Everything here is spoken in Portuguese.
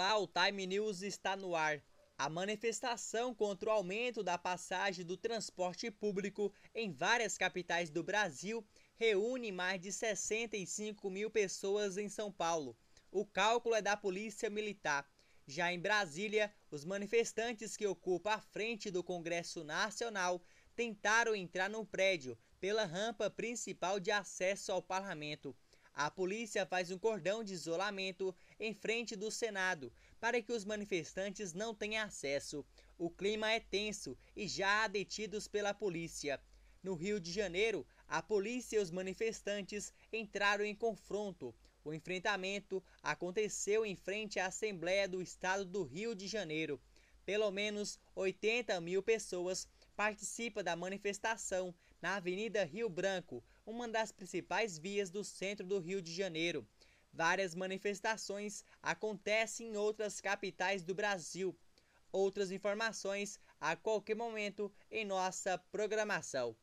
Olá, o Time News está no ar. A manifestação contra o aumento da passagem do transporte público em várias capitais do Brasil reúne mais de 65 mil pessoas em São Paulo. O cálculo é da Polícia Militar. Já em Brasília, os manifestantes que ocupam a frente do Congresso Nacional tentaram entrar no prédio pela rampa principal de acesso ao parlamento. A polícia faz um cordão de isolamento em frente do Senado para que os manifestantes não tenham acesso. O clima é tenso e já há detidos pela polícia. No Rio de Janeiro, a polícia e os manifestantes entraram em confronto. O enfrentamento aconteceu em frente à Assembleia do Estado do Rio de Janeiro. Pelo menos 80 mil pessoas participa da manifestação na Avenida Rio Branco, uma das principais vias do centro do Rio de Janeiro. Várias manifestações acontecem em outras capitais do Brasil. Outras informações a qualquer momento em nossa programação.